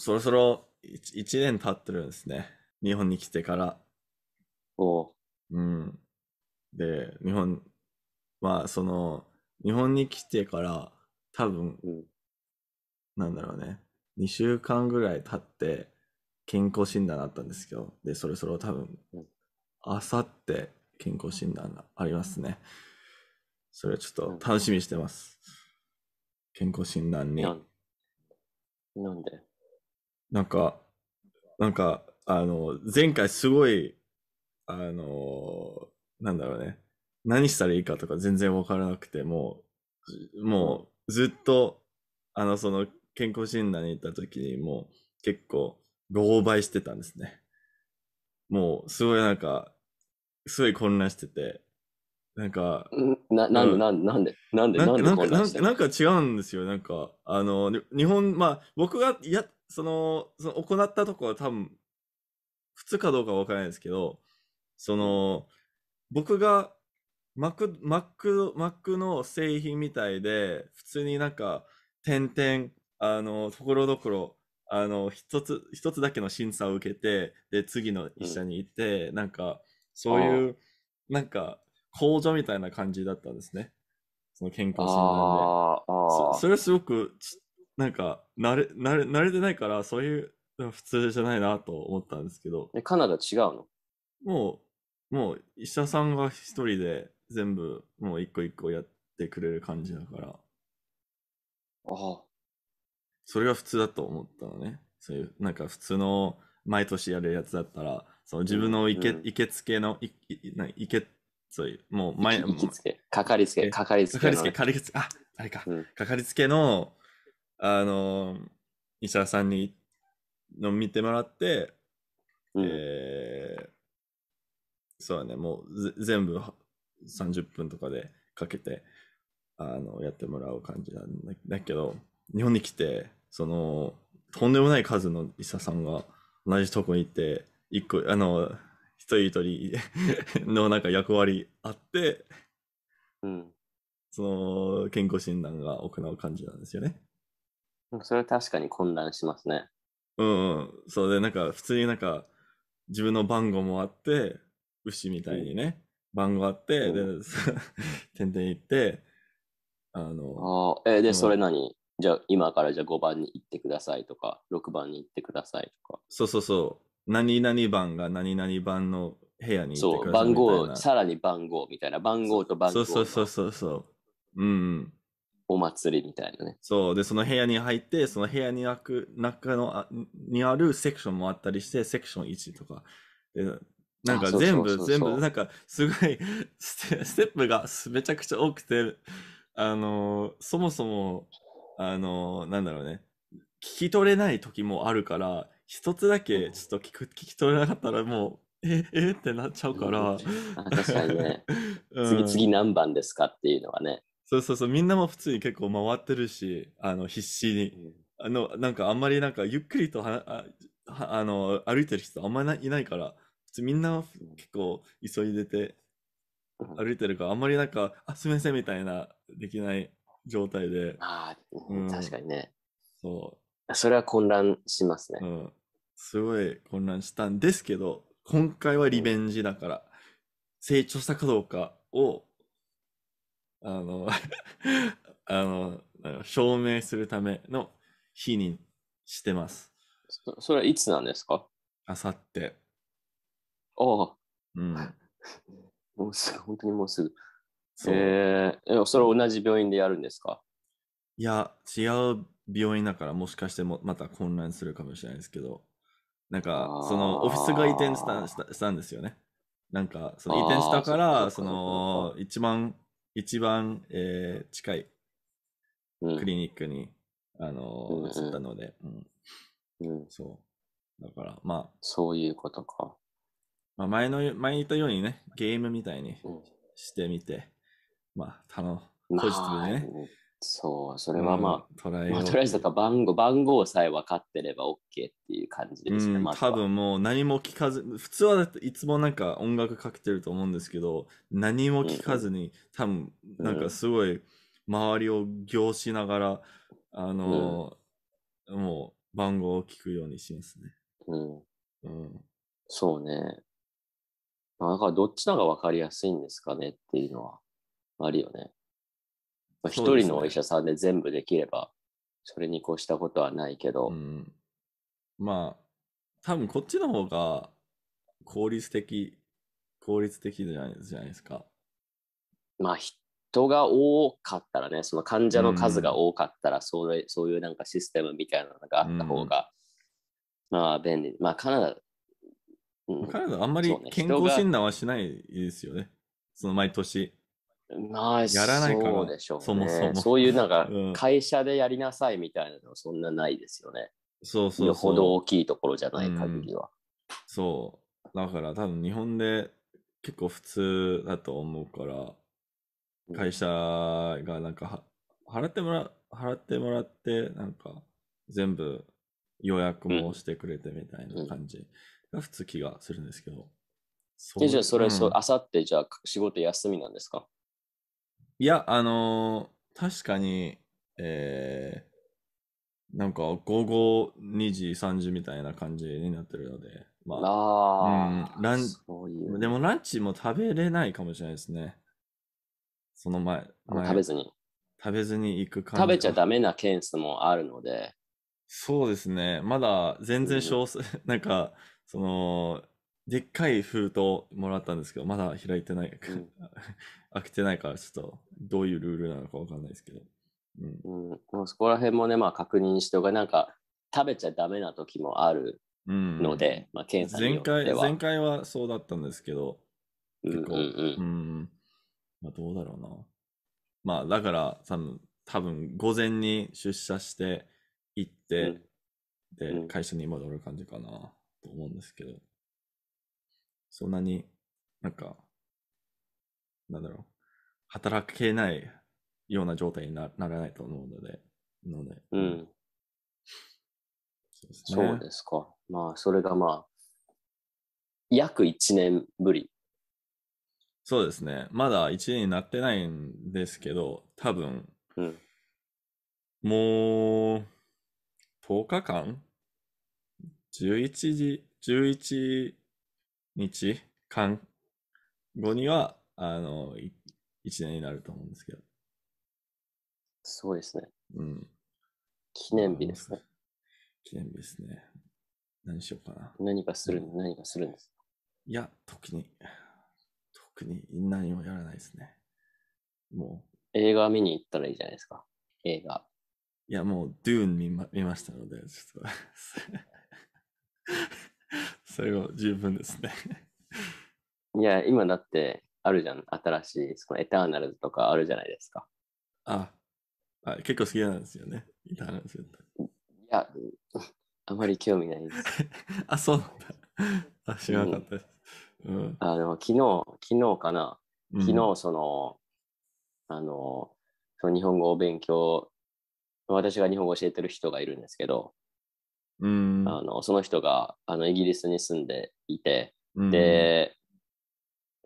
そろそろ 1, 1年経ってるんですね。日本に来てから。おうん。で、日本、まあ、その、日本に来てから、多分、うん、なんだろうね、2週間ぐらい経って、健康診断あったんですけど、で、そろそろ多分、あさって健康診断がありますね。それはちょっと楽しみにしてます。健康診断に。なんでなんか、なんか、あの、前回すごい、あの、なんだろうね。何したらいいかとか全然わからなくて、もう、もうずっと、あの、その健康診断に行った時にもう結構ご倍してたんですね。もうすごいなんか、すごい混乱してて、なんか、な、なんで、うん、なんで、なんで、なんで、なんでなんか、なんか違うんですよ。なんか、あの、日本、まあ、僕がや、その、その行ったとこは多分、普通かどうかわからないですけど、その、僕がマク、マック、マックの製品みたいで、普通になんか、点々、あの、ところどころ、あの、一つ、一つだけの審査を受けて、で、次の医者に行って、うん、なんか、そういう、なんか、控除みたいな感じだったんですね。その健康診断で。そそれはすごくなんか慣れ慣れ慣れてないからそういう普通じゃないなと思ったんですけどえカナダ違うのもうもう医者さんが一人で全部もう一個一個やってくれる感じだからああそれが普通だと思ったのねそういうなんか普通の毎年やるやつだったらその自分のいけ,、いけつけのいいないけそういうもう前いけつけかかりつけかかりつけかかりつけああれか、うん、かかりつけのあの石原さんにの見てもらって、うん、えー、そうだねもう全部30分とかでかけてあのやってもらう感じなんだけど日本に来てそのとんでもない数の医者さんが同じとこにいて一個あの一人一人 のなんか役割あって、うん、その健康診断が行う感じなんですよね。それは確かに混乱しますね。うんうん。そうで、なんか普通になんか自分の番号もあって、牛みたいにね、うん、番号あって、で、点々行って、あの。あえー、で、それ何じゃあ今からじゃあ5番に行ってくださいとか、6番に行ってくださいとか。そうそうそう。何々番が何々番の部屋に行ってくださいそう、番号、さらに番号みたいな。番号と番号。そうそうそうそうそう。うん。お祭りみたいなね。そう。で、その部屋に入って、その部屋にあく中のあにあるセクションもあったりして、セクション1とか。でなんか全部、全部、なんかすごいステ、ステップがめちゃくちゃ多くて、あの、そもそも、あの、なんだろうね、聞き取れない時もあるから、一つだけちょっと聞く、聞き取れなかったらもう、ええってなっちゃうから、確かにね 次次何番ですかっていうのはねそうそうそう、みんなも普通に結構回ってるし、あの、必死に。あの、なんかあんまりなんかゆっくりとはああの、歩いてる人あんまりいないから、普通みんな結構急いでて歩いてるから、あんまりなんか、あ、すみませんみたいな、できない状態で。ああ、確かにね。そう。それは混乱しますね。うん。すごい混乱したんですけど、今回はリベンジだから、成長したかどうかをあのあの、証明するための日にしてます。そそれはいつなんですかあさって。ああ。うん。もうすぐ、本当にもうすぐ。そえー、それ同じ病院でやるんですかいや、違う病院だから、もしかしてもまた混乱するかもしれないですけど、なんか、そのオフィスが移転したしたしたんですよね。なんか、その移転したから、その、一番一番、えー、近いクリニックに、うん、あの移ったので、うん、うん、そう。だから、まあ。そういうことか。まあ、前の、前に言ったようにね、ゲームみたいにしてみて、まあ、楽、ポジティブにね、そう、それはまあ、トライとりあえずか番号番号さえ分かってれば OK っていう感じですね、まあ、多分もう何も聞かず、普通はいつもなんか音楽かけてると思うんですけど、何も聞かずに、うん、多分なんかすごい周りを凝しながら、あの、うん、もう番号を聞くようにしますね。うん。うん、そうね。まあ、だからどっちのが分かりやすいんですかねっていうのはあるよね。一人のお医者さんで全部できれば、それに越したことはないけど。うん、まあ、多分こっちの方が効率的、効率的じゃないですか。まあ、人が多かったらね、その患者の数が多かったら、それ、うん、そういうなんかシステムみたいなのがあった方が、うん、まあ便利。まあカナダ、うん、カナダあんまり健康診断はしないですよね。その毎年。ないやらないからそうでしょう、ね、そもそも。そういうなんか、会社でやりなさいみたいなのはそんなないですよね。そうそうよほど大きいところじゃない限りは。うん、そう。だから多分日本で結構普通だと思うから、会社がなんか払ってもら、払ってもらって、なんか全部予約もしてくれてみたいな感じが普通気がするんですけど。うん、じゃあそれ、あさってじゃあ仕事休みなんですかいや、あのー確かに、えー、なんか午後2時、3時みたいな感じになってるので、まあ、あうん、ランうう。でもランチも食べれないかもしれないですね。その前、前食べずに。食べずに行く感じ。食べちゃダメなケースもあるので、そうですね。まだ全然少数、なんか、その、でっかい封筒もらったんですけど、まだ開いてない。うん 開けてないから、ちょっとどういうルールなのかわかんないですけど。うん、うん、もうそこら辺もね、まあ、確認しておかなんか食べちゃダメな時もあるので、うん、まあ、検査前回前回はそうだったんですけど、結構、うん、まあ、どうだろうな。まあ、だから多分、多分午前に出社して行って、で、会社に戻る感じかなと思うんですけど、そんなになんかなんだろう、働けないような状態にならないと思うので、のでうん。そうね、そうですか。まあ、それがまあ、約1年ぶり。そうですね。まだ1年になってないんですけど、多分、うん、もう、10日間 ?11 時、11日間後にはあの、1年になると思うんですけど。すごいですね。うん。記念日ですね。記念日ですね。何しようかな。何かする、うん、何かするんですいや、特に、特に何もやらないですね。もう。映画見に行ったらいいじゃないですか。映画。いや、もう、ドゥーン見ま見ましたので、ちょっと それを十分ですねいや、今だって、あるじゃん。新しい、そのエターナルズとかあるじゃないですか。ああ結構好きなんですよね。エターナルズ。いや、あまり興味ないです。あ、そうなんだ。あ、知らなかったです。うん、あの昨日、昨日かな。昨日、その、うん、あの、その日本語を勉強、私が日本語を教えてる人がいるんですけど、うん、あのその人があのイギリスに住んでいて、で、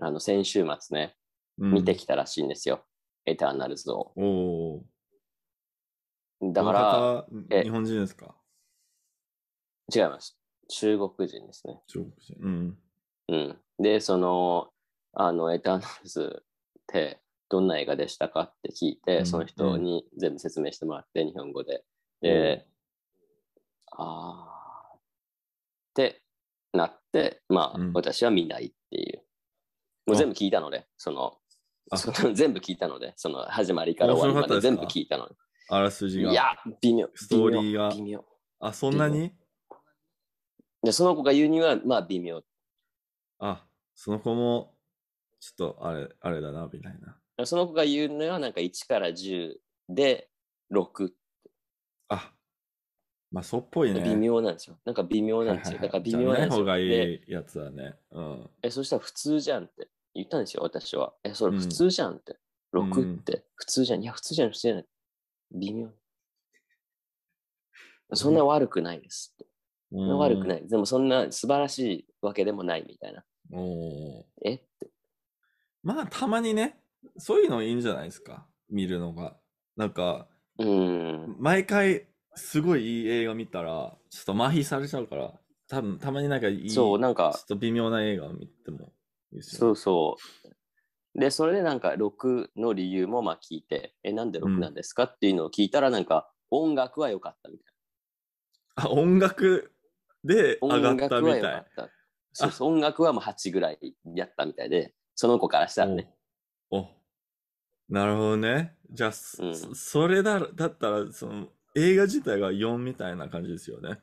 あの先週末ね、見てきたらしいんですよ。エターナルズを。おだから、日本人ですか違います。中国人ですね。中国人。うん。うん、で、その、あの、エターナルズってどんな映画でしたかって聞いて、うん、その人に全部説明してもらって、日本語で。で、あーってなって、まあ、私は見ないっていう。もう全部聞いたので、その、その 全部聞いたので、その始まりから終わりまで全部聞いたので。あらすじが。いや、微妙。ストーリーが。微妙。あ、そんなにでその子が言うには、まあ微妙。あ、その子も、ちょっとあれ、あれだな、みたいな。その子が言うのは、なんか1から10で6っまあ、そうっぽいね。微妙なんですよ。なんか微妙なんですよ。だから微妙なんですよ。ない方がいいやつだね。うん。え、そしたら普通じゃんって言ったんですよ、私は。え、それ普通じゃんって。うん、6って。普通じゃん。いや、普通じゃん、普通じゃない。微妙。そんな悪くないですって。うん、悪くない。でもそんな素晴らしいわけでもないみたいな。おえって。まあ、たまにね、そういうのいいんじゃないですか。見るのが。なんか、うん、毎回すごいいい映画見たら、ちょっと麻痺されちゃうから、多たまになんかいい、そう、なんか、ちょっと微妙な映画を見てもいいですよ、ね。そうそう。で、それでなんか6の理由もまあ聞いて、え、なんで6なんですか、っていうのを聞いたら、なんか、音楽は良かったみたいな。あ、音楽で上がったみたい。音楽そうそう音楽はもう8ぐらいやったみたいで、その子からしたらね。おなるほどね。じゃあ、うん、それだだったら、その、映画自体が4みたいな感じですよね。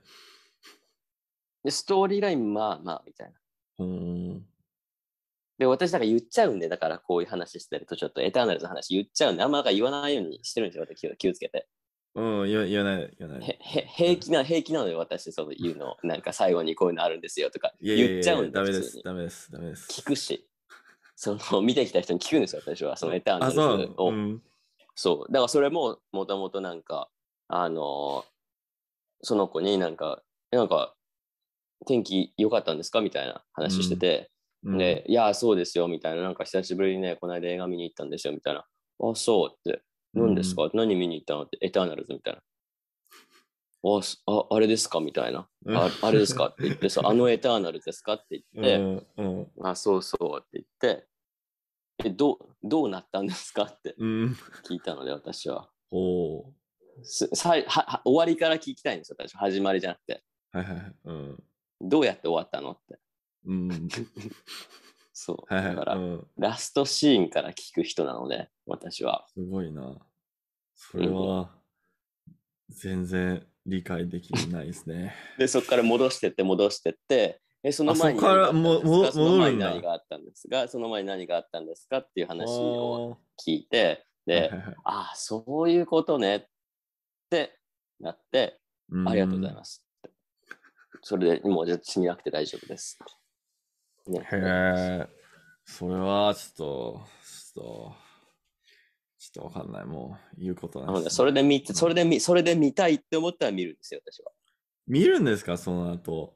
で、ストーリーライン、まあまあ、みたいな。うん。で、私なんか言っちゃうんで、だからこういう話してると、ちょっとエターナルズの話言っちゃうんで、あんま言わないようにしてるんですよ、気を気をつけて。うん、言わない、言わない。平気な、平気なので、私、その言うの、なんか最後にこういうのあるんですよとか、言っちゃうんで。ダメです、ダメです、ダメです。聞くし、その、見てきた人に聞くんですよ、私は、そのエターナルズを。そううん、そう。だからそれも、もともとなんか、あの、その子になんか、なんか、天気良かったんですかみたいな話してて、うん、で、いや、そうですよ、みたいな、なんか久しぶりにね、この間映画見に行ったんですよ、みたいな、あ、そうって、何ですか、うん、何見に行ったのって、エターナルズみたいな。ああれですかみたいなあ。あれですかって言ってさ、あのエターナルですかって言って、うんうん、あ、そうそうって言って、えどどうなったんですかって聞いたので、私は。おさは終わりから聞きたいんですよ、私。始まりじゃなくて。はいはい。うん、どうやって終わったのって。うん、そう。はいはい、だから、うん、ラストシーンから聞く人なので、私は。すごいな。それは、全然理解できないですね。で、そこから戻してって戻してって、えその前に何があったんですが、その前に何があったんですかっていう話を聞いて、で、ああ、そういうことねっってなって、ありがとうございますって。それでもう別になくて大丈夫です。ね、へえ、それはちょっと、ちょっと。ちょっとわかんない、もう言うことない、ね、それで見て、それで見、それで見たいって思ったら見るんですよ、私は。見るんですか、その後。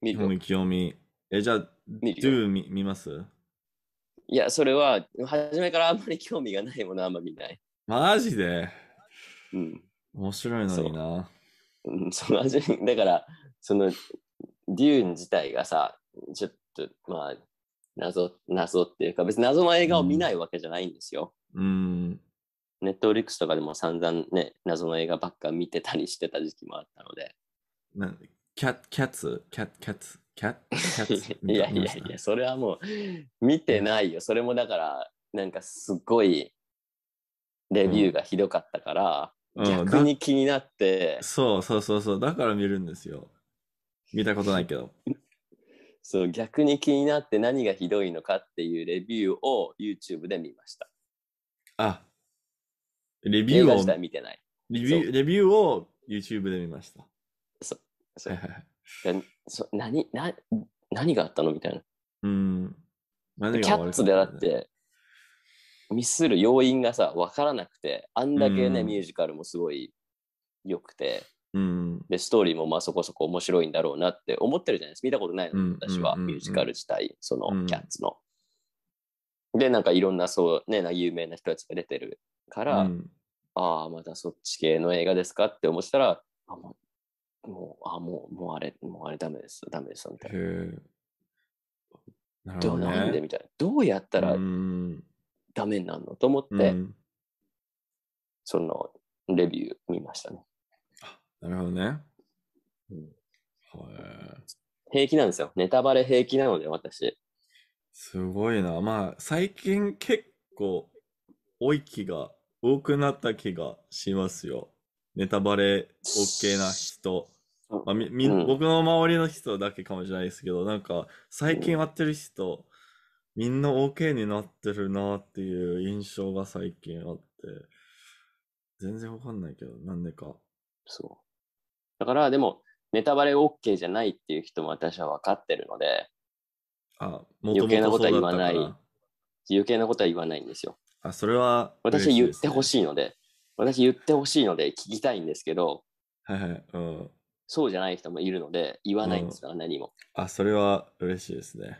見る。清美。え、じゃあ、見る見見ますいや、それは、初めからあんまり興味がないものはあんま見ない。マジでうん。面白いのにな。その味 だからそのデューン自体がさちょっとまあ謎謎っていうか別に謎の映画を見ないわけじゃないんですよ。うん、ネットフリックスとかでも散々ね謎の映画ばっか見てたりしてた時期もあったので。なんキャキャツキャキャツキャキャツ いやいやいやそれはもう見てないよそれもだからなんかすごいレビューがひどかったから、逆に気になって、うん、そうそうそうそうだから見るんですよ見たことないけどそう逆に気になって何がひどいのかっていうレビューを YouTube で見ましたあレビューをレビューレビューを YouTube で見ましたそそそ何何があったのみたいなうんキャッツでだってミスる要因がさ分からなくてあんだけね、うんミュージカルもすごい良くてうんでストーリーもまあそこそこ面白いんだろうなって思ってるじゃないですか見たことないの、うん私はうんミュージカル自体そのキャッツの。でなんかいろんなそうねな有名な人たちが出てるから、うんああまたそっち系の映画ですかって思ってたらあもうもうあもうもうあれもうあれダメですダメですみたいな。などうどなんでみたいなどうやったらうんダメになるのと思って、うん、そのレビュー見ましたね。なるほどね。うん、平気なんですよ。ネタバレ平気なので、私。すごいな。まあ、最近結構多い気が、多くなった気がしますよ。ネタバレ OK な人。まあ、みみ、うん、僕の周りの人だけかもしれないですけど、なんか、最近会ってる人、みんな OK になってるなっていう印象が最近あって、全然わかんないけど、なんでか。そう。だから、でも、ネタバレ OK じゃないっていう人も私は分かってるので、あ、も余計なことは言わない。余計なことは言わないんですよ。あ、それは、ね、私言ってほしいので、私言ってほしいので聞きたいんですけど、はいはい、うん。そうじゃない人もいるので、言わないんですから、うん、何も。あ、それは嬉しいですね。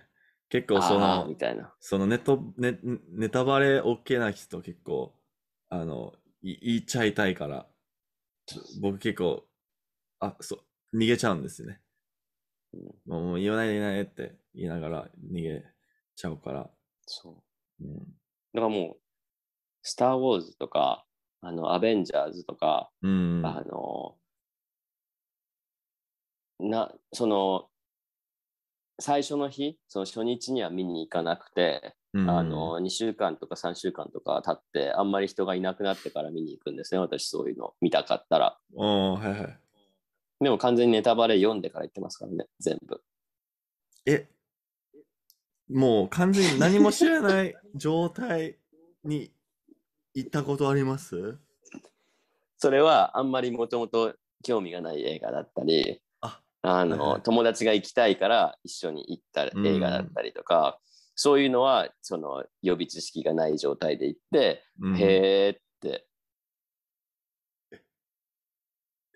結構その、みたいなそのネトネネタバレ OK な人結構、あの、い言っちゃいたいから、僕結構、あ、そう、逃げちゃうんですよね。もうもう言わないで言わないでって言いながら逃げちゃうから。そう。うん、だからもう、スター・ウォーズとか、あの、アベンジャーズとか、うん、あの、な、その、最初の日その初日には見に行かなくて、うん、あの2週間とか3週間とか経ってあんまり人がいなくなってから見に行くんですね私そういうの見たかったら、はいはい、でも完全にネタバレ読んでから行ってますからね全部えもう完全に何も知らない 状態に行ったことありますそれはあんまりもともと興味がない映画だったりあの、友達が行きたいから一緒に行った映画だったりとか、うん、そういうのはその予備知識がない状態で行って、うん、へえって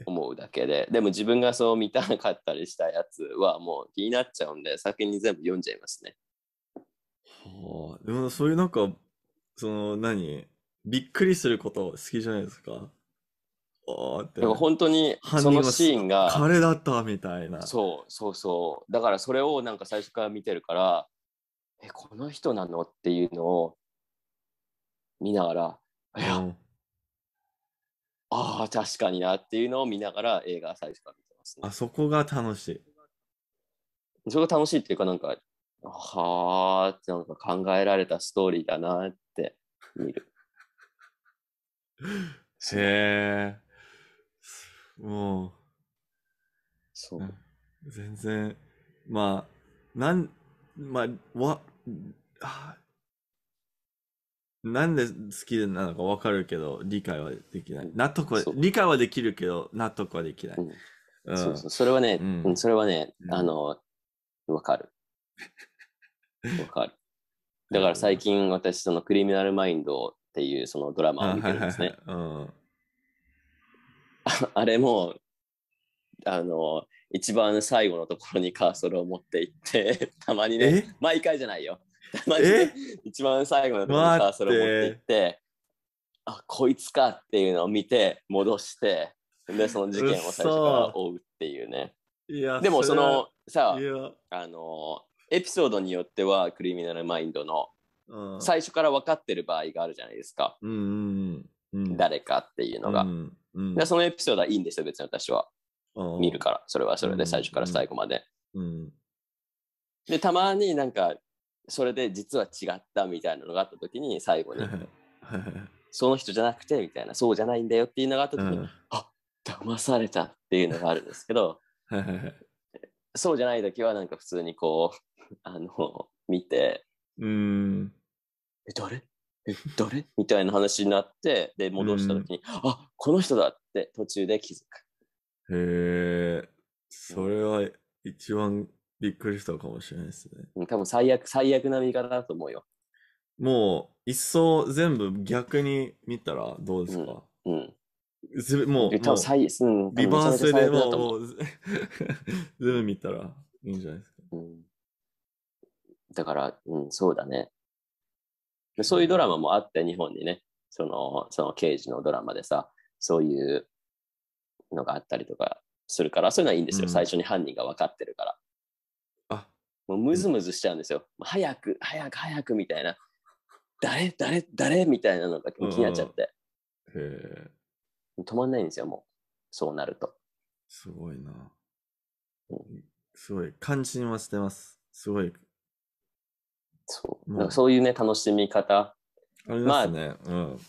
思うだけででも自分がそう見たかったりしたやつはもう気になっちゃうんで先に全部読んじゃいますね。はあ、でもそういうなんかその何びっくりすること好きじゃないですかって。か本当にそのシーンが。彼だったみたいな。そうそうそう。だからそれをなんか最初から見てるから、え、この人なのっていうのを見ながら、いや、うん、ああ、確かになっていうのを見ながら映画最初から見てます、ね、あそこが楽しい。そこが楽しいっていうかなんか、はあってなんか考えられたストーリーだなって見る。へえ。もうそう。全然、まあ、なん、まあ、わ、あなんで好きなのかわかるけど、理解はできない。納得は、理解はできるけど、納得はできない。うんうん、そうそう。それはね、うん、それはね、あの、わかる。わかる。だから最近私、そのクリミナルマインドっていうそのドラマを見てるんですね。はいはいはい、うん あれも、あの、一番最後のところにカーソルを持っていって、たまにね、毎回じゃないよ。たまに、ね、一番最後のところにカーソルを持っていって、あ、こいつかっていうのを見て、戻して、で、その事件を最初から追うっていうね。いやでもそのさあのエピソードによってはクリミナルマインドの、最初から分かってる場合があるじゃないですか、うんうんうん、誰かっていうのが、うん、うん、そのエピソードはいいんですよ、別に私は。見るから、それはそれで最初から最後まで。うん、で、たまになんか、それで実は違ったみたいなのがあった時に、最後に、その人じゃなくて、みたいな、そうじゃないんだよっていうのがあった時に、うん、あ騙されたっていうのがあるんですけど、そうじゃない時はなんか普通にこう、あの、見て、うん。え、誰え誰みたいな話になってで戻した時に、うん、あこの人だって途中で気づくへえそれは一番びっくりしたかもしれないですね、多分最悪最悪な見方だと思うよもう一層全部逆に見たらどうですか、うん、うん、もうリバースでもう 全部見たらいいんじゃないですか、だから、うん、そうだね。でそういうドラマもあって日本にねそのその刑事のドラマでさそういうのがあったりとかするからそういうのはいいんですよ、うん、最初に犯人が分かってるからあもうムズムズしちゃうんですよ、うん、早く早く早くみたいな誰誰誰みたいなのが気になっちゃって、へえ止まんないんですよもうそうなるとすごいな、すごい感心はしてますすごいそう,、うん、そういうね、楽しみ方。あますね。まあ、うん、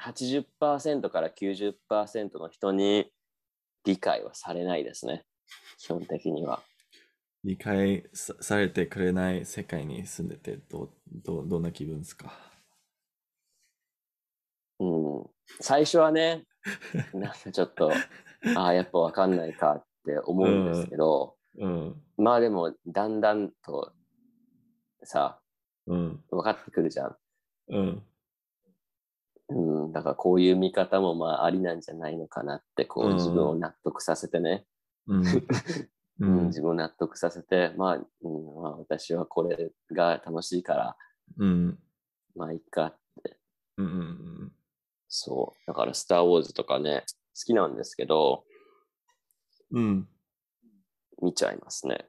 80%から90%の人に理解はされないですね。基本的には。理解されてくれない世界に住んでてどどどんな気分ですか、うん、最初はね なんかちょっとああやっぱ分かんないかって思うんですけど、うん、うん、まあでもだんだんとさうん、分かってくるじゃん。うん。うん、だからこういう見方もまあありなんじゃないのかなって、こう自分を納得させてね。うん、うん うん自分を納得させて、まあ、うんまあ、私はこれが楽しいから、うん、まあいいかって。うんうんうん、そう。だからスターウォーズとかね、好きなんですけど、うん。見ちゃいますね。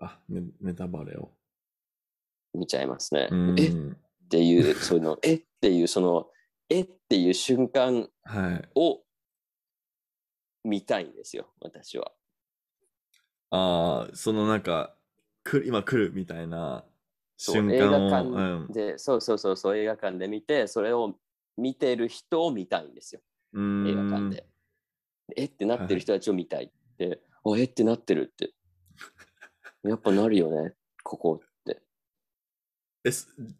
あ、メタバレを。見ちゃいますね。えっていう、そういうの、えっていう、その、えっていう瞬間を見たいんですよ、はい、私は。ああ、そのなんか、く今来るみたいな瞬間を。映画館で、うん、そうそうそうそう、映画館で見て、それを見てる人を見たいんですよ、映画館で。えってなってる人たちを見たいって、はい、おえってなってるって。やっぱなるよね、ここえ、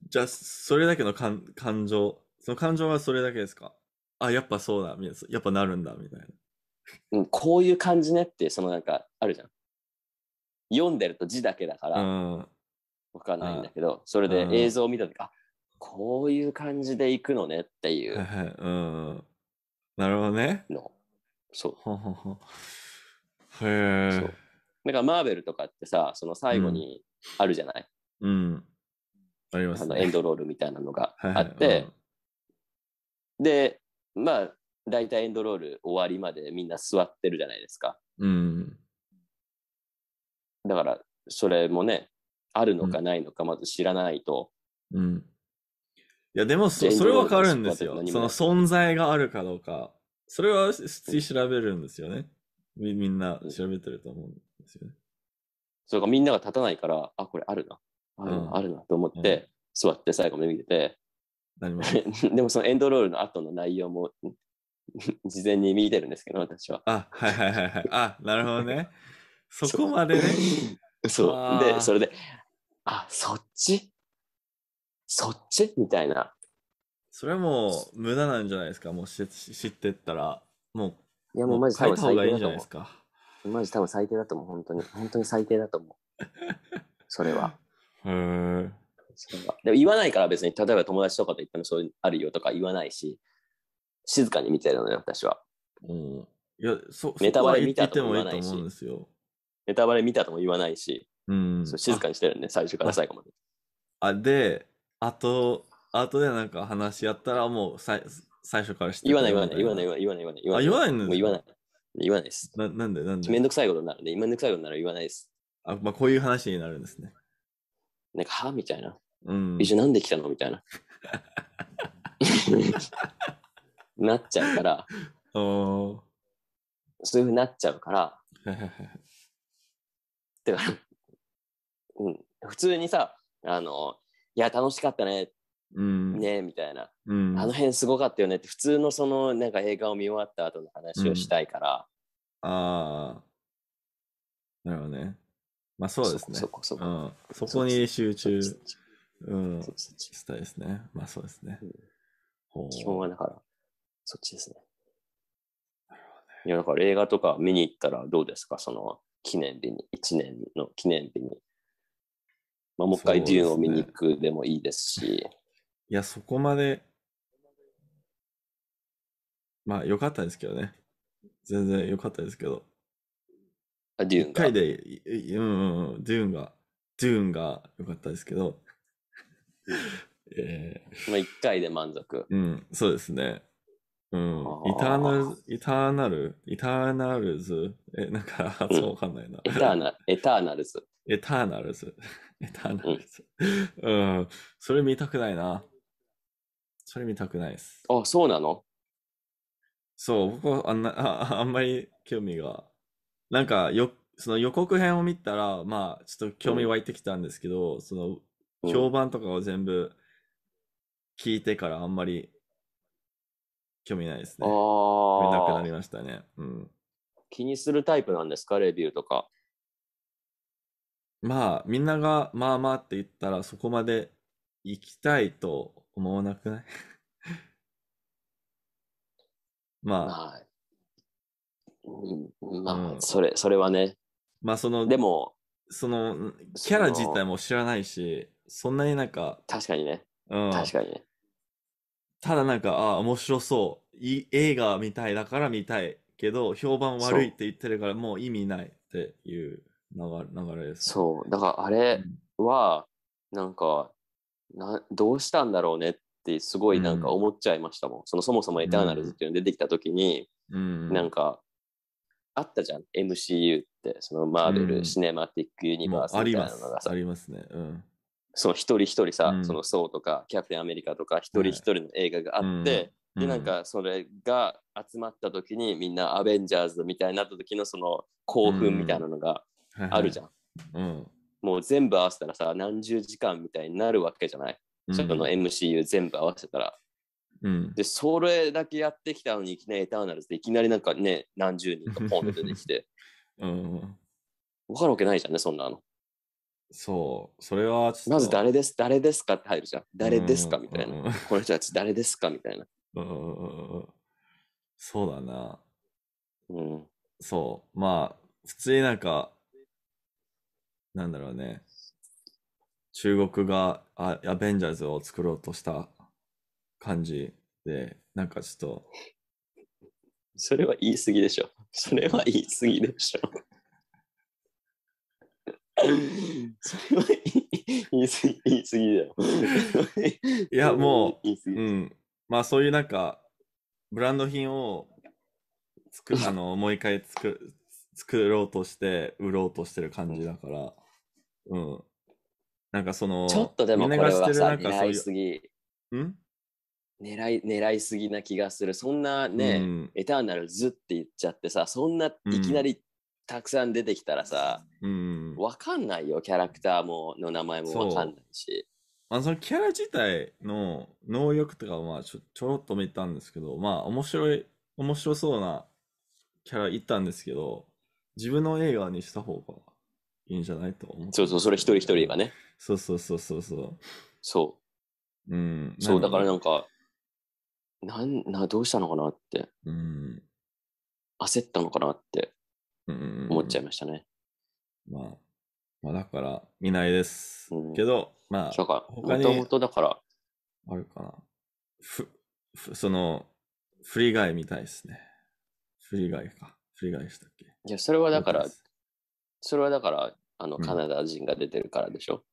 じゃあ、それだけの感感情、その感情はそれだけですかあ、やっぱそうだ、みやっぱなるんだ、みたいな。うん、こういう感じねってそのなんかあるじゃん読んでると字だけだからうん、かんないんだけど、それで映像を見た時、うん、あこういう感じでいくのねっていう、うん、なるほどねのそうへえだからマーベルとかってさその最後にあるじゃない、うん、あります、ね、あのエンドロールみたいなのがあって、でまあ大体エンドロール終わりまでみんな座ってるじゃないですか。うん、だからそれもねあるのかないのかまず知らないと。うん、いやでもそれは変かるんですよ。その存在があるかどうか。それはつい調べるんですよね。みんな調べてると思うんですよね。それか、みんなが立たないから、あ、これあるな。あるなと思って、座って最後目見てて、でもそのエンドロールの後の内容も 事前に見てるんですけど、私は。あ、はいはいはいはい。あ、なるほどね。そこまでね。そう。で、それで、あ、そっちそっちみたいな。それはもう無駄なんじゃないですか。もう知ってったら、もう、いやもうマジ多最低だと思う。マジ多分最低だと思う。本当に。本当に最低だと思う。それは。へえ。でも言わないから別に、例えば友達とかと言ってもそういうあるよとか言わないし、静かに見てるのね、私は。うん。いや、そ、ネタバレ見たとも言わないし。いいネタバレ見たとも言わないし、うん。静かにしてるね、最初から最後まで。あ、で、あと、あとでなんか話し合ったらもうい最初からして言わない言わない言わない言わない言わない言わない。あ、言わないんですもう言わない。言わないです。ななんでなんでめんどくさいことになるんで、めんどくさいことになる言わないです。あ、まあこういう話になるんですね。なんか、はみたいな。うん。一緒なんで来たのみたいな。なっちゃうから。そういうふうになっちゃうから。だかうん、普通にさ、あの、いや、楽しかったね、うん、ねみたいな、うん、あの辺すごかったよねって、普通のその、なんか映画を見終わった後の話をしたいから。うん、ああ。なるほどね。まあそうですね。そこそこ、うん、そこに集中うん、したいですね。まあそうですね。うん、基本はだから、そっちですね。いや、だから映画とか見に行ったらどうですかその記念日に、1年の記念日に。まあ、もう一回デューンを見に行くでもいいですし。すね、いや、そこまで、まあ良かったですけどね。全然良かったですけど。あ、デューン1回で、いうんうんん、デューンが、デューンが良かったですけど、えーまあ、1回で満足。うん、そうですね。うんイターナル、イターナル、イターナルズ、え、なんかそうわかんないな。エターナ、エターナルズ。エターナルズ。エターナルズ。うん。それ見たくないな。それ見たくないです。あ、そうなのそう、僕はあんな、ああんまり興味がなんかよ、その予告編を見たら、まあ、ちょっと興味湧いてきたんですけど、その、評判とかを全部聞いてからあんまり興味ないですね。見なくなりましたね。うん。気にするタイプなんですか、レビューとか。まあ、みんながまあまあって言ったら、そこまで行きたいと思わなくない まあ、はい、うん、まあ、それ、それはね。まあ、その、でも、その、キャラ自体も知らないし、そんなになんか、確かにね。うん。確かにね。ただなんか、ああ、面白そう。いい映画見たい、だから見たい。けど、評判悪いって言ってるから、もう意味ないっていう流れ流れです。そう。だから、あれは、なんか、な、どうしたんだろうねってすごいなんか思っちゃいましたもん。うん、そのそもそもエターナルズっていうの出てきた時に、うん、なんか、あったじゃん MCU ってそのマーベル、うんシネマティックユニバースみあたいりなますのが。さありますね。うん。その一人一人さ、うんそのソウとかキャプテンアメリカとか一人一人の映画があって、でなんかそれが集まった時にみんなアベンジャーズみたいになった時のその興奮みたいなのがあるじゃん、ん。うん。もう全部合わせたらさ何十時間みたいになるわけじゃない、うんその MCU 全部合わせたらうん、でそれだけやってきたのにいきなりエターナルズでいきなりなんかね何十人かポンと出てきて、うん、わかるわけないじゃんねそんなのそうそれはまず誰です誰ですかって入るじゃん誰ですかみたいな、この人たち誰ですかみたいな、うん、そうだなうんそうまあ普通になんかなんだろうね中国があアベンジャーズを作ろうとした感じで、なんかちょっと。それは言い過ぎでしょ。それは言い過ぎでしょ。それは言い過ぎ言い過ぎだよ。いや、もう、うん。まあ、そういうなんか、ブランド品を あのもう一回作作ろうとして売ろうとしてる感じだから、うん。なんかその、ちょっとでもこれはさ、狙いすぎ。ん狙い狙いすぎな気がするそんなね、うん、エターナルズって言っちゃってさそんないきなりたくさん出てきたらさ、うん、分かんないよキャラクターもの名前も分かんないしあそのキャラ自体の能力とかまあちょちょろっと見たんですけどまあ面白い面白そうなキャラいったんですけど自分の映画にした方がいいんじゃないと思うそうそうそれ一人一人がねそうそうそうそうそうそううんそうだからなんかなんなどうしたのかなって、うん、焦ったのかなって思っちゃいましたね。まあ、まあ、だから、見ないです。うん、けど、まあ、他うか、もともとだから、あるかな。ふ、ふその、フリガイみたいですね。フリガイか。フリガイしたっけいや、それはだから、それはだから、あの、カナダ人が出てるからでしょ、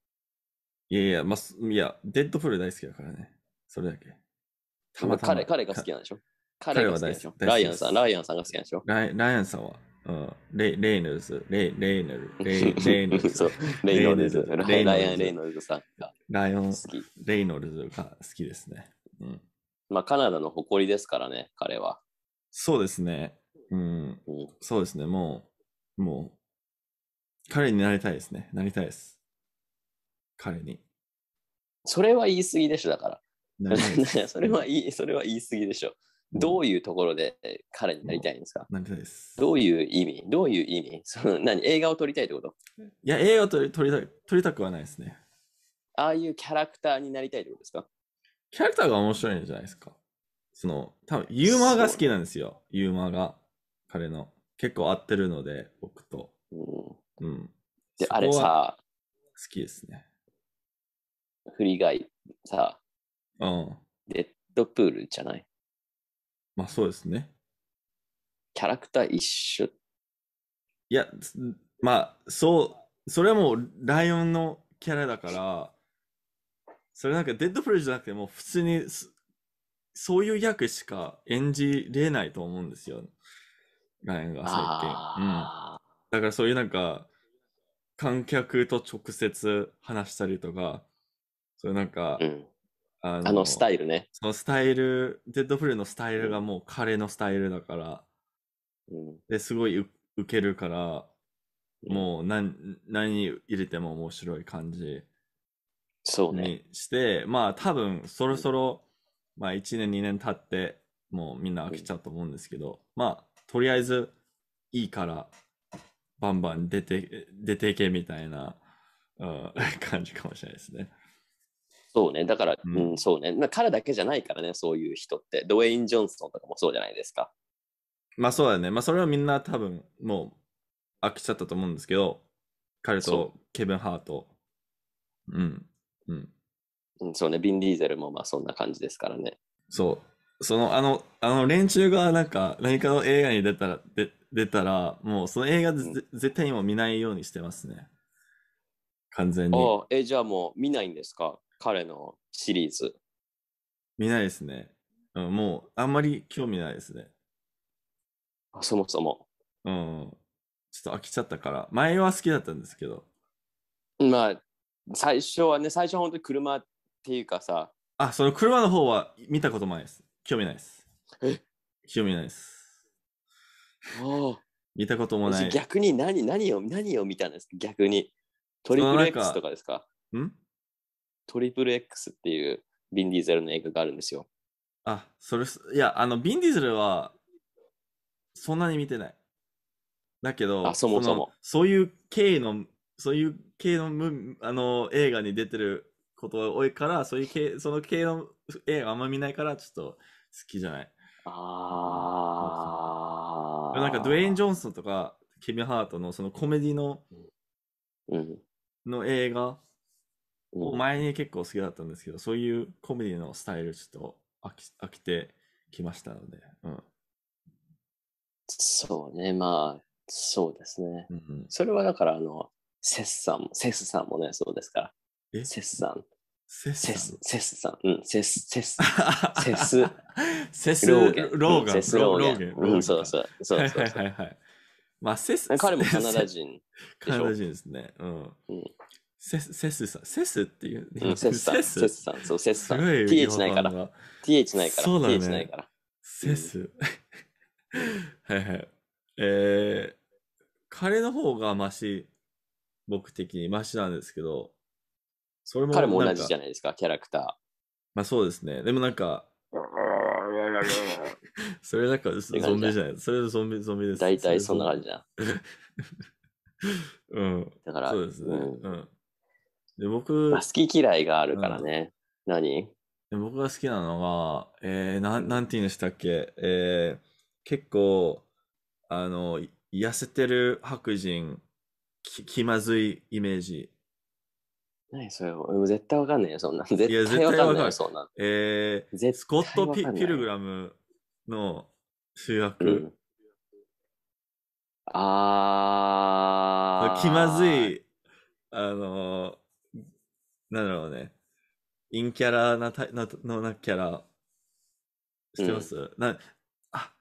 うん、いやいや、まあ、いや、デッドプール大好きだからね。それだけ。たまたま彼彼が好きなんでしょ彼が好きでしょライアンさん、ライアンさんが好きなんでしょライライアンさんは、うん、レレイノルズ、レイレイノルズ、レ イレイノルズ、レイノルズ、レイアン・レイノルズさんがライオン好き。レイノルズが好きですね。うん、まあ、カナダの誇りですからね、彼は。そうですね。うん、そうですね、もう、もう、彼になりたいですね。なりたいです。彼に。それは言い過ぎでしょ、だから。それはいい、それは言い過ぎでしょ。どういうところで彼になりたいんですか、です。どういう意味どういう意味その何映画を撮りたいってこといや、映画を撮り撮りた撮りたくはないですね。ああいうキャラクターになりたいってことですかキャラクターが面白いんじゃないですかその、多分ユーモアが好きなんですよ。ユーモアが。彼の。結構合ってるので、僕と。うん。うん、で、あれさ、好きですね。振りがい、さ、うん。デッドプールじゃないまあそうですね。キャラクター一緒。いや、まあそう、それはもうライオンのキャラだから、それなんかデッドプールじゃなくても普通にそういう役しか演じれないと思うんですよ。ライオンが最近。うん。だからそういうなんか、観客と直接話したりとか、そういうなんか、うんあのあのスタイルね。そのスタイル、デッドフルのスタイルがもう彼のスタイルだから、うん、ですごいウケるから、もう何何入れても面白い感じにして、ね、まあ多分そろそろ、うん、まあ、1年2年経ってもうみんな飽きちゃうと思うんですけど、うん、まあとりあえずいいからバンバン出て出てけみたいな、うん、感じかもしれないですね。そうね、だから、うん、うん、そうね、まあ、彼だけじゃないからね、そういう人って。ドウェイン・ジョンソンとかもそうじゃないですか。まあそうだね、まあそれはみんな多分もう飽きちゃったと思うんですけど、彼とケビン・ハート。うん、うん。うん、そうね、ビン・ディーゼルもまあそんな感じですからね。そう。その、あの、あの連中がなんか、何かの映画に出たら、で出たら、もうその映画、うん、絶対にも見ないようにしてますね。完全に。ああ、え、じゃあもう見ないんですか彼のシリーズ。見ないですね。うん、もう、あんまり興味ないですね。あ、そもそも。うん。ちょっと飽きちゃったから。前は好きだったんですけど。まあ、最初はね、最初は本当に車っていうかさ。あ、その車の方は見たことないです。興味ないです。え興味ないです。おお見たこともない。逆に何、何を、何を見たんですか逆に。トリプル X とかですかうんトリプル X っていうビン・ディーゼルの映画があるんですよ。あ、それ、いや、あの、ビン・ディーゼルは、そんなに見てない。だけど、あそもそもそういう系の、そういう系のむあの映画に出てることが多いから、そういう系、その系の映画あんま見ないから、ちょっと好きじゃない。ああ。なんか、ドウェイン・ジョンソンとか、ケビン・ハートのそのコメディの、うん、の映画前に結構好きだったんですけど、そういうコメディのスタイルちょっと飽き飽きてきましたので、うん。そうね、まあ、そうですね。うんうん、それはだから、あの、セスさんも、セスさんもね、そうですから。セスさん。セスセスさん。うん、セス、セス。セス。セスローゲン。ローガン。セスローゲン。うん、そうそう。そうそう。はいはいはい。まあ、セス。彼もカナダ人。カナダ人ですね。うん。うんセス、セスさん、セスっていう、うん、セスさん、セスセスさん、そう、セスさんセスさんそうセスさん TH ないから。TH ないから。そうだね TH ないから。セス。はいはい。えー、彼の方がマシ、僕的にマシなんですけど、それも彼も同じじゃないですか、キャラクタまあそうですね。でもなんか、それなんかゾンビじゃない。それゾンビ、ゾンビです。大体そんな感じじゃん。うん。だから、そうですね。うん。うんで、僕、まあ好き嫌いがあるからね。何で僕が好きなのが、えー、なん、なんていうんでしたっけ、えー、結構、あの、痩せてる白人、き、気まずいイメージ。何それ、うん絶対わかんないよ、そんなん。絶対わかんないよ、絶そんなん。えー、絶対スコットピ・ピルグラムの主役、うん。あー。気まずい、あのなんだろうね。陰キャラなたイなのなキャラ知ってます、うんなあ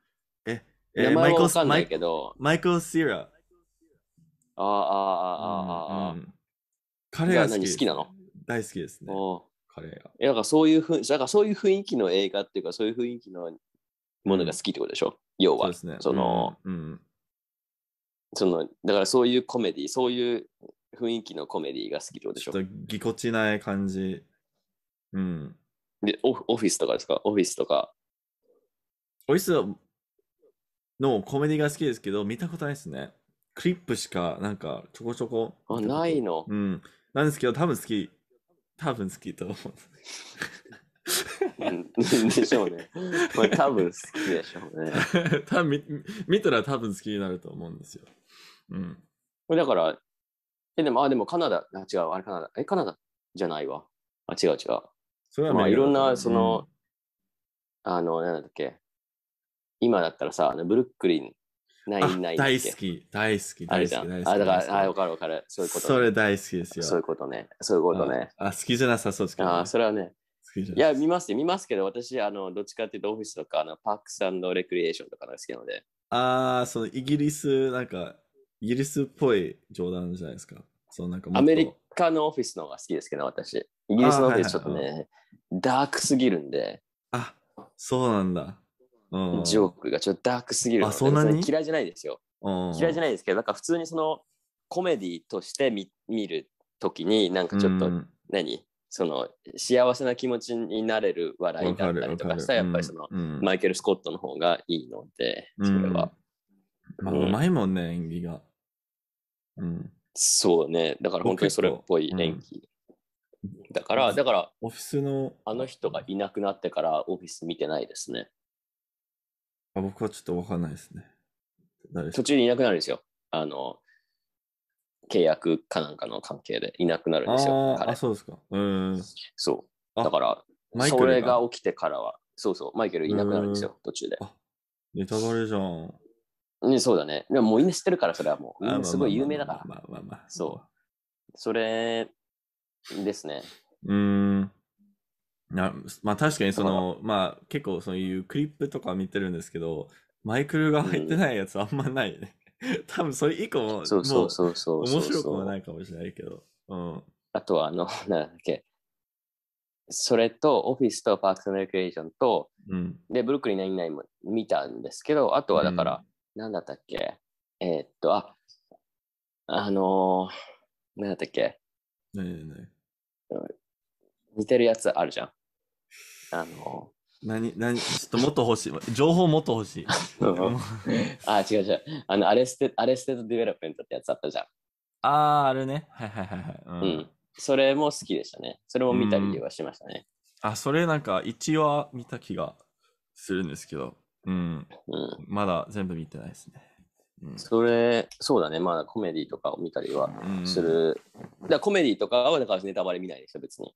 ええ名マイクコわかんマないイけど。マイクロシエラ。ああ、ああ、ああ、ああ。うん彼がが好何好きなの大好きですね。おう彼が。なんかそういうふう、なんかそういう雰囲気の映画っていうか、そういう雰囲気のものが好きってことでしょ、う要そうは。ですね。その、うん、うん。その、だからそういうコメディ、そういう雰囲気のコメディが好きってことでしょちょっとぎこちない感じ。うん。でオフ、オフィスとかですかオフィスとか。オフィスのコメディが好きですけど、見たことないですね。クリップしか、なんか、ちょこちょこ。あ、ないのうん。なんですけど、多分好き。多分好きと思う。でしょうね。これ多分好きでしょうね。多分見たら多分好きになると思うんですよ。うん。だから、え、でも、あ、でもカナダ、あ、違う、あれカナダ、え、カナダじゃないわ。あ、違う違う。それはまあ、いろんな、その、うん、あの、なんだっけ、今だったらさ、ブルックリン、ないない大好き、大好き、大好き。あ、だから、あ、わかるわかる。そういうこと、ね。それ大好きですよ。そういうことね。そういうことね。あ、あ好きじゃなさそうですけど、ね、あ、それはね。いや、見ますよ、見ますけど、私、あの、どっちかっていうと、オフィスとか、あのパークスレクリエーションとかが好きなので。ああ、そのイギリス、なんか、イギリスっぽい冗談じゃないですか。そうなんかアメリカのオフィスの方が好きですけど、私。イギリスのオフィスちょっとね、はいはい、ダークすぎるんで。あ、そうなんだ。うん、ジョークがちょっとダークすぎるあ、そんなに嫌いじゃないですよ。嫌いじゃないですけど、なんか普通にそのコメディとして見見るときに、なんかちょっと、うん、何その幸せな気持ちになれる笑いだったりとかしたら、やっぱりその、うん、マイケル・スコットの方がいいので、それは。まあ、うまいもんね、演技が。うん、そうね。だから本当にそれっぽい演技。うん、だから、だから、オフィスの。あの人がいなくなってからオフィス見てないですね。あ僕はちょっとわかんないですね。途中にいなくなるんですよ。あの、契約かなんかの関係でいなくなるんですよ。ああ、そうですか。うん。そう。だから、それが起きてからは、そうそう、マイケルいなくなるんですよ、途中で。あ、ネタバレじゃん。ね、そうだね。でももうみんな知ってるから、それはもう。んすごい有名だから。まあまあまあ。そう。それですね。うん。まあ確かにその、まあ結構そういうクリップとか見てるんですけど、マイクルが入ってないやつあんまないね。うん、多分それ以降も、そうそうそうそう面白くもないかもしれないけど。うん、あとは、あの、なんだっけ。それと、オフィスとパークスのレクリエーションと、うん、で、ブルックリン99も見たんですけど、あとはだから、なんだったっけえー、っと、あ、あのー、なんだったっけ何何似てるやつあるじゃん。あのー、何何ちょっともっと欲しい。情報もっと欲しい。あ、違う違う。あの、アレステ、アレステとディベロップメントってやつあったじゃん。ああ、あね。はいはいはいはい。うん、うんそれも好きでしたね。それも見たりはしましたね。あ、それなんか一話見た気がするんですけど。うん。うん、まだ全部見てないですね。うん、それ、そうだね、まだコメディとかを見たりはする。うん、だコメディとかはだからネタバレ見ないでしょ、別に。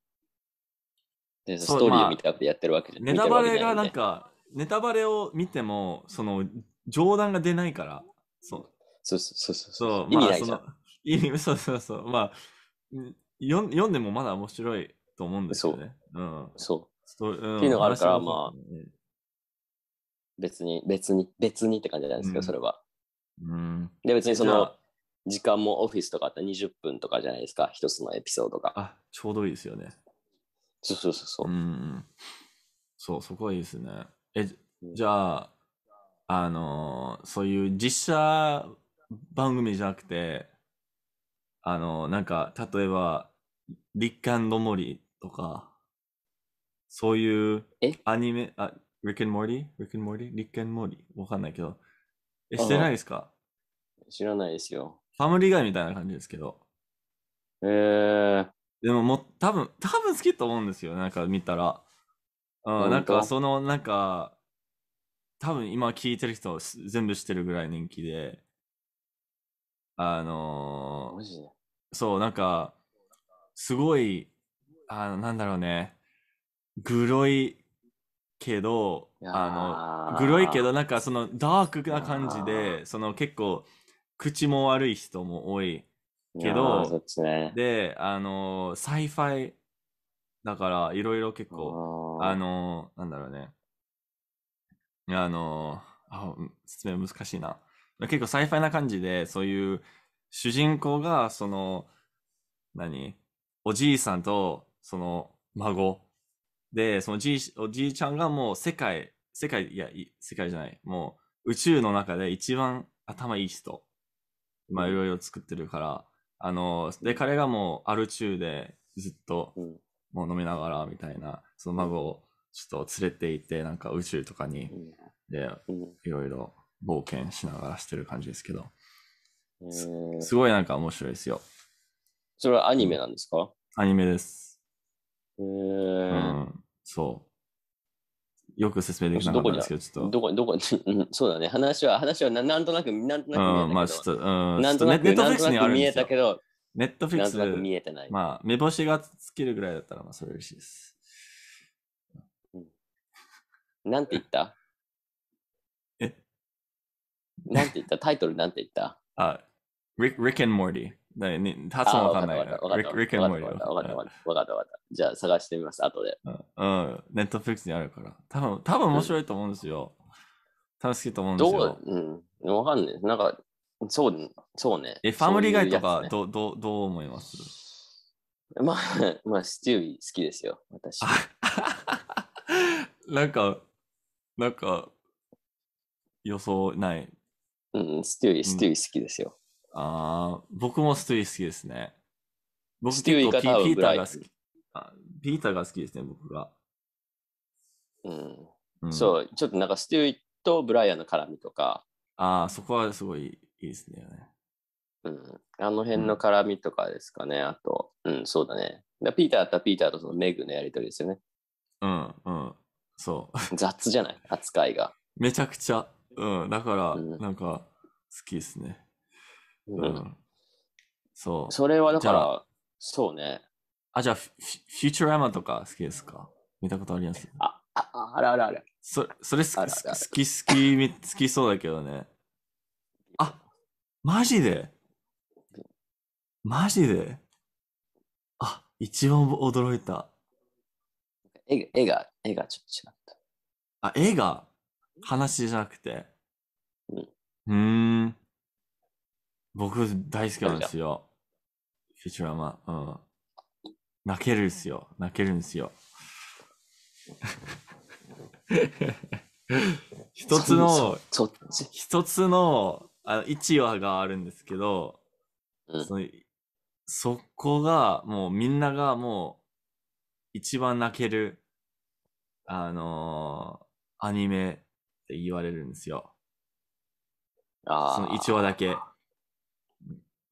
でストーリーを見たってやってるわけじゃ、まあ、ネタバレがなんか、ネタバレを見ても、その、冗談が出ないから、そう。そうそうそうそう。意味ないじゃん。意味、そうそうそう。まあ、読んでもまだ面白いと思うんですよね。そう。うん、そう。っていうのがあるから、まあ、別に、別に、別にって感じじゃないですけど、それは。うん。で、別にその、時間もオフィスとかあったら20分とかじゃないですか、一つのエピソードが。あ、ちょうどいいですよね。そうそうそうそう。うん。そう、そこはいいですね。え、じゃあ、あのー、そういう実写番組じゃなくて、あのー、なんか、例えば、立刊の森とか、そういうアニメ、あリッケンモーリー、o r ケンモーリー、and m o わかんないけど。え、してないですか知らないですよ。ファミリーガイみたいな感じですけど。えー。でももう、多分、多分好きと思うんですよ。なんか見たら。うん、なんかその、なんか、多分今聞いてる人全部知ってるぐらい人気で。あのー、そう、なんか、すごい、あなんだろうね、グロいけどあのグロいけどなんかそのダークな感じでその結構口も悪い人も多いけど、ね、であのサイファイだからいろいろ結構あのなんだろうねあのあ説明難しいな結構サイファイな感じでそういう主人公がその何おじいさんとその孫で、そのじい、おじいちゃんがもう世界、世界、いや、世界じゃない、もう宇宙の中で一番頭いい人、まあいろいろ作ってるから、あの、で、彼がもうアル中でずっと、もう飲みながらみたいな、その孫をちょっと連れて行って、なんか宇宙とかに、で、いろいろ冒険しながらしてる感じですけど、すすごいなんか面白いですよ。それはアニメなんですかアニメです。えー、そう。よく説明できなかったんですけど、ちょっと。どこに、どこに、うん、そうだね。話は、話はな、なんとなく、なんとなくうん、まあ、ちょっと、うん、ネットフリックスに見えたけど、ネットフリックス見えてない。まあ、目星がつけるぐらいだったら、まあ、それ嬉しいです。うん、なんて言ったえなんて言ったタイトルなんて言ったあ、r i c Rick and Morty。何に立つもわかんない。リわかったわかったわかったわかったじゃあ探してみます、後で。うん。ネットフリックスにあるから。多分、多分面白いと思うんですよ。楽しいと思うんですよ。どううん。わかんない。なんか、そう、そうね。え、ファミリーガイとか、どう、どう、どう思いますまあ、まあ、ス テュービー好きですよ、私。なんか、なんか、予想ない。うん、ステュービー、ステュービー好きですよ。ああ、僕もストゥイ好きですね。僕ス結構ピピーターが好きあ。ピーターが好きですね、僕が。うん。うん、そう、ちょっとなんかステイとブライアンの絡みとか、ああ、そこはすごいいいですね。うん、あの辺の絡みとかですかね。あと、うん、そうだね。だピーターだったらピーターとそのメグのやりとりですよね。うん、うん。そう。雑じゃない扱いが。めちゃくちゃ。うん、だから、うんなんか、好きですね。うん。そう。それはだから、そうね。あ、じゃあフ、フューチャーラマとか好きですか見たことありますあ、あ、あらあらあら。そそれ好き、好き、好き、好きそうだけどね。あ、マジでマジであ、一番驚いた。絵絵が、絵がちょっと違った。あ、絵が話じゃなくて。うん。うん。僕大好きなんですよ。フィチュラマ。うん。泣けるんすよ。泣けるんすよ。一つの、一つの、あの、一話があるんですけど、うん、そのそこが、もうみんながもう、一番泣ける、あのー、アニメって言われるんですよ。あ。その一話だけ。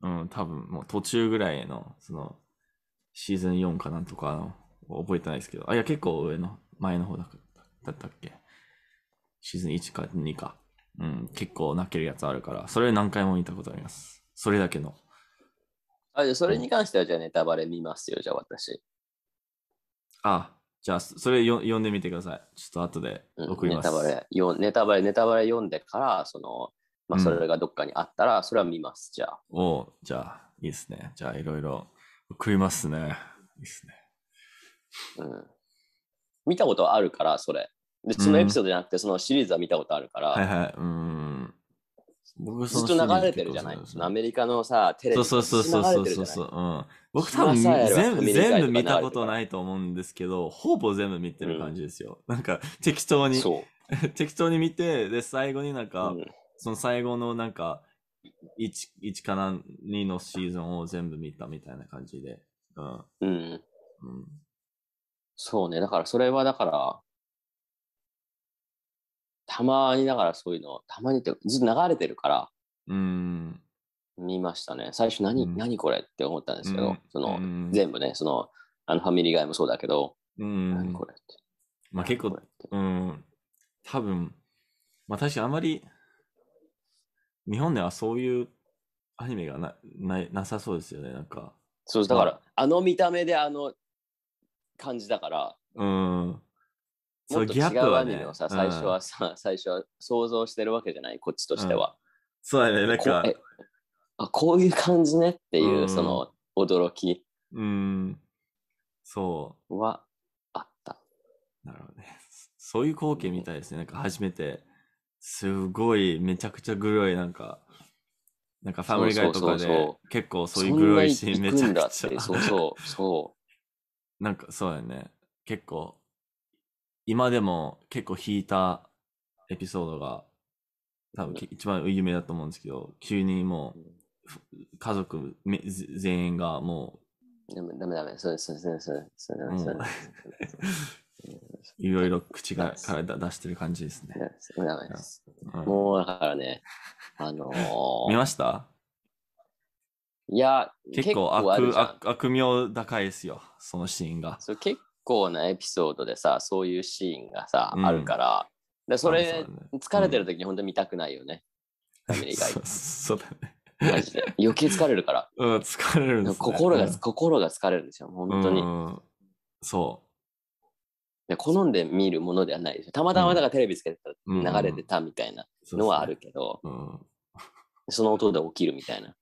うん、多分もう途中ぐらいの、その、シーズン4かなんとかの、覚えてないですけど、あ、いや、結構上の、前の方だったっけ。シーズン1か2か。うん、結構泣けるやつあるから、それ何回も見たことあります。それだけの。あ、じゃそれに関しては、じゃネタバレ見ますよ、じゃあ私。あ、じゃあ、それよ読んでみてください。ちょっと後で送ります。うん、ネタバレ、よネタバレ、ネタバレ読んでから、その、まあ、それがどっかにあったら、それは見ます、じゃあ。おじゃあ、いいですね。じゃあ、いろいろ食いますね。いいですね。うん。見たことあるから、それ。で、そのエピソードじゃなくて、そのシリーズは見たことあるから。うん、はいはい。うん。僕ずっと流れてるじゃない、アメリカのさ、テレビそうそうそうそうそうそう、ん。僕多分全部全部見たことないと思うんですけど、ほぼ全部見てる感じですよ。うん、なんか適当に、適当に見て、で、最後になんか、うんその最後のなんか1、1から2のシーズンを全部見たみたいな感じで。うん。うん。うん、そうね。だからそれはだから、たまにだからそういうの、たまにってずっと流れてるから、うん。見ましたね。最初何、うん、何これって思ったんですけど、うん、その、うん、全部ね、その、あのファミリーガイもそうだけど、うん。何これって。まあ結構、うん。多分、まあ確かあまり、日本ではそういうアニメがなななさそうですよね、なんか。そうだから、まあ、あの見た目であの感じだから、うん。そ違うアニメをはね、最初はさ、うん、最初は想像してるわけじゃない、こっちとしては。うん、そうだね、なんか。あ、こういう感じねっていう、うん、その驚き。うん。そう。は、あった。なるほどね。そういう光景みたいですね。なんか初めてすごい、めちゃくちゃグロい、なんか、なんかファミリーガイとかで、結構そういうグロいシーンめちゃくちゃ。そうそう、そう。なんかそうやね。結構、今でも結構引いたエピソードが、多分一番有名だと思うんですけど、急にもう、家族全員がもう、ダメダメダメ、そうです、そうです、そうです。いろいろ口が体出してる感じですね。いです。もうだからね、あのー、見ましたいや、結構悪悪悪名高いですよ、そのシーンが。そ結構なエピソードでさ、そういうシーンがさ、うん、あるから、でそれ、疲れてる時に本当に見たくないよね。うリ そうだね。マジで。余計疲れるから。うん、疲れるんです、ね、心が、心が疲れるんですよ、本当に。うん、そう。好んで見るものではないでたまたまだからテレビつけてた流れてたみたいなのはあるけど、うんうんその音で起きるみたいな。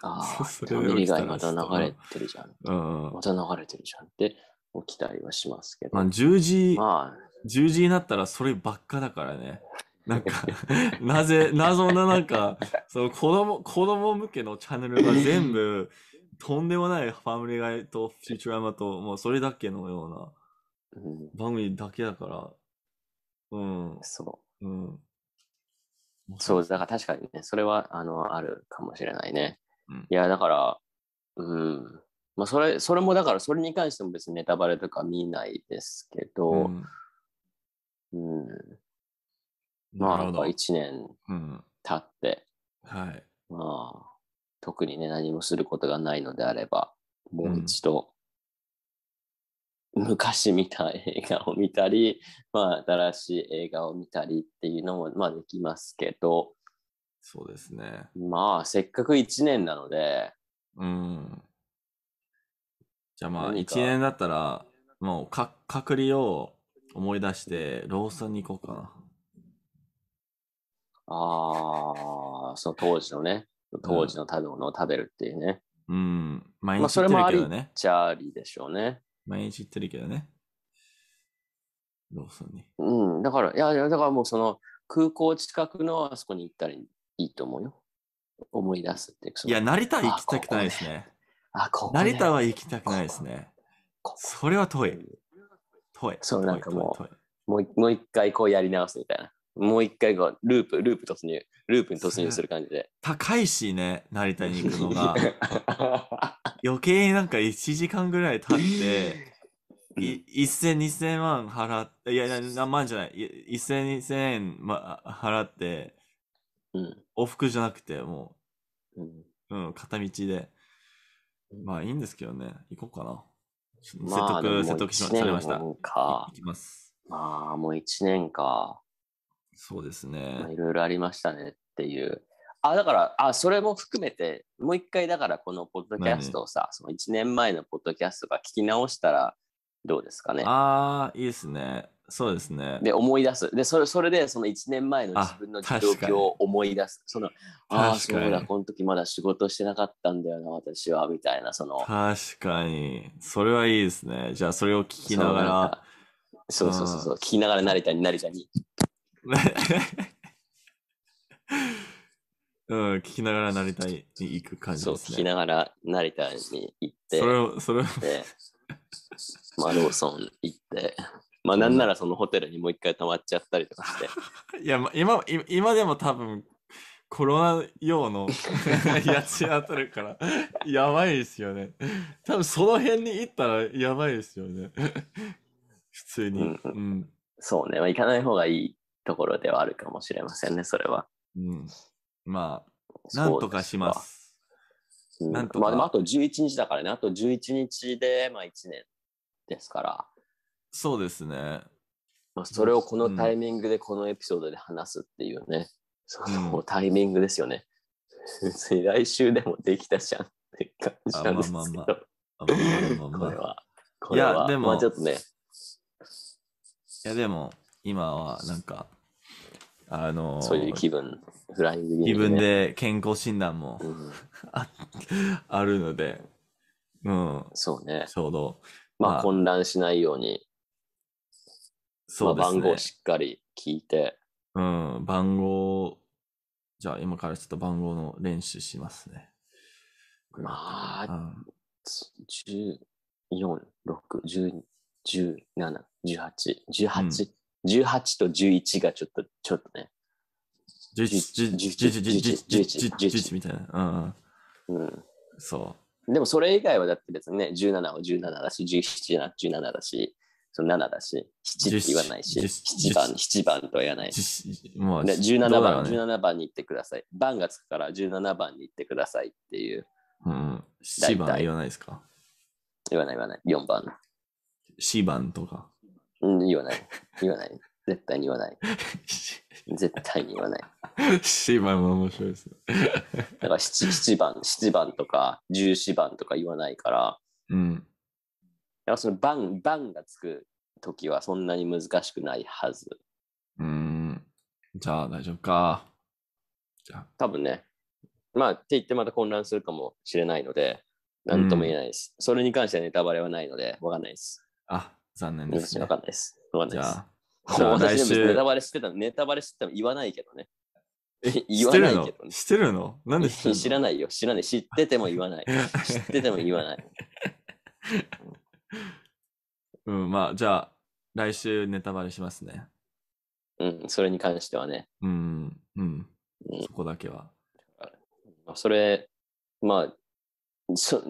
ああ、そミリがまた流れてるじゃん。また流れてるじゃんって起きたりはしますけど。まあ、10時、まあ、10時になったらそればっかだからね。なんか、なぜ、謎のなんか、その子供、子供向けのチャンネルが全部、とんでもないファミリーガイとフューチュラマと、もうそれだけのような。番組だけだから、うん。そう。うん。そう、だから確かにね、それは、あの、あるかもしれないね。うん、いや、だから、うん。まあ、それ、それもだから、それに関しても別にネタバレとか見ないですけど、うん。うん、まあ、一1年経って、うん、はい。まあ、特にね、何もすることがないのであれば、もう一度、昔見た映画を見たり、まあ、新しい映画を見たりっていうのも、まあ、できますけど、そうですね。まあ、せっかく1年なので。うん。じゃあまあ、1年だったら、もうか、隔離を思い出して、ローソンに行こうかな。ああ、その当時のね、当時の食べ物を食べるっていうね。うん。毎日、ね、まあ、それもありっちゃありでしょうね。毎日行ってるけどね。ローソンに。うん、だから、いや、だからもうその空港近くのあそこに行ったらいいと思うよ。思い出すっていや、成田行きたくないですね。あ、ここね、成田は行きたくないですね。ここそれは遠い。遠い。そうなんかもう遠いもう一回こうやり直すみたいな。もう一回こう、ループ、ループ突入、ループに突入する感じで。高いしね、成田に行くのが。余計なんか1時間ぐらい経って、1000、2000万払って、いや、何万じゃない、1000、2000円、ま、払って、うん、往復じゃなくて、もう、うん、うん、片道で。まあいいんですけどね、行こうかな。まあ、説得、説得しまされました。行きます。まあ、もう1年か。そうですね。いろいろありましたねっていう。あだからあそれも含めてもう一回だからこのポッドキャストをさ、その1年前のポッドキャストが聞き直したらどうですかねああいいですねそうですねで思い出すでそれそれでその1年前の自分の状況を思い出すそのああそうだこの時まだ仕事してなかったんだよな私はみたいなその確かにそれはいいですねじゃあそれを聞きながらそうそうそうそう聞きながら成田に成田にうん、聞きながら成田に行く感じですね。そう、聞きながら成田に行って、それを、それを。マローソン行って、まあ、なんならそのホテルにもう一回泊まっちゃったりとかして。いや、今、今でも多分、コロナ用の つや当たるからやばいですよね。多分その辺に行ったらやばいですよね。普通に、うん。そうね、まあ、行かない方がいいところではあるかもしれませんね、それは。うん、まあ、なんとかします。うなんとか。まあ、でもあと11日だからね、あと11日で、まあ、1年ですから。そうですね。まあ、それをこのタイミングでこのエピソードで話すっていうね、うん、そのタイミングですよね。別に来週でもできたじゃんって感じなんですけど。まあまあまあこれは。これは。いや、でも、まあ、ちょっとね。いや、でも、今は、なんか、あのー、そういう気分。フライング、ね、自分で健康診断も、うん、あるので、うん。そうね。ちょうど。まあ、まあ、混乱しないように、そうですね。まあ、番号しっかり聞いて。うん、番号、じゃあ今からちょっと番号の練習しますね。まあ、うん、14、6、12、17、18、18、うん、18と11がちょっと、ちょっとね。11みたいな。うん。そう。でもそれ以外はだって別にね、17は17だし、17は17だし、その7だし、7って言わないし、7番、7番とは言わないし。もう17番、十17番に行ってください。番がつくから17番に行ってくださいっていう。うん。7番言わないですか言わない言わない。4番。4番とか。うん、言わない。言わない。絶対に言わない。絶対に言わない。七番も面白いですね。だから7、番、番とか、14番とか言わないから、うん。だからその番、番がつくときはそんなに難しくないはず。うん。じゃあ大丈夫か。じゃあ。多分ね。まあ、って言ってまた混乱するかもしれないので、なんとも言えないです。うん、それに関してはネタバレはないので、わかんないです。あ、残念です、ね。わかんないです。わかんないです。私でネタバレしてたの、ネタバレしてたの言わないけどね。言わないけどね。ってるのなんで 知らないよ。知らない。知ってても言わない。知ってても言わない。うん、まあ、じゃあ、来週ネタバレしますね。うん、それに関してはね。うん、うん。そこだけは。それ、まあ、そ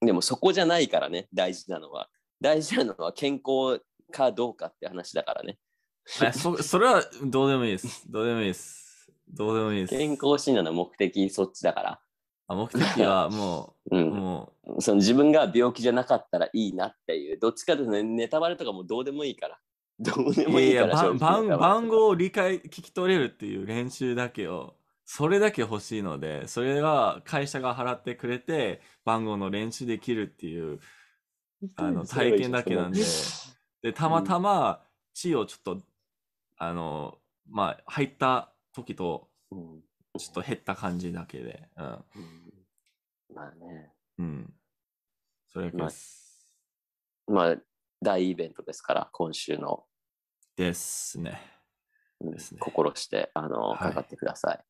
でもそこじゃないからね、大事なのは。大事なのは健康かどうかって話だからね。そそれはどうでもいいです。どうでもいいです。どうでもいいです。健康診断の目的そっちだから。あ目的はもう うん、もうその自分が病気じゃなかったらいいなっていう、どっちかというと、ね、ネタバレとかもどうでもいいから。どうでもいいから。いやいや番番号を理解、聞き取れるっていう練習だけを、それだけ欲しいので、それは会社が払ってくれて、番号の練習できるっていう、あの体験だけなんで、で、たまたま、地をちょっとあのまあ入った時とちょっと減った感じだけで、うん、うん、まあねうんそれがまあ大イベントですから今週のですねですね心してあの、かかってください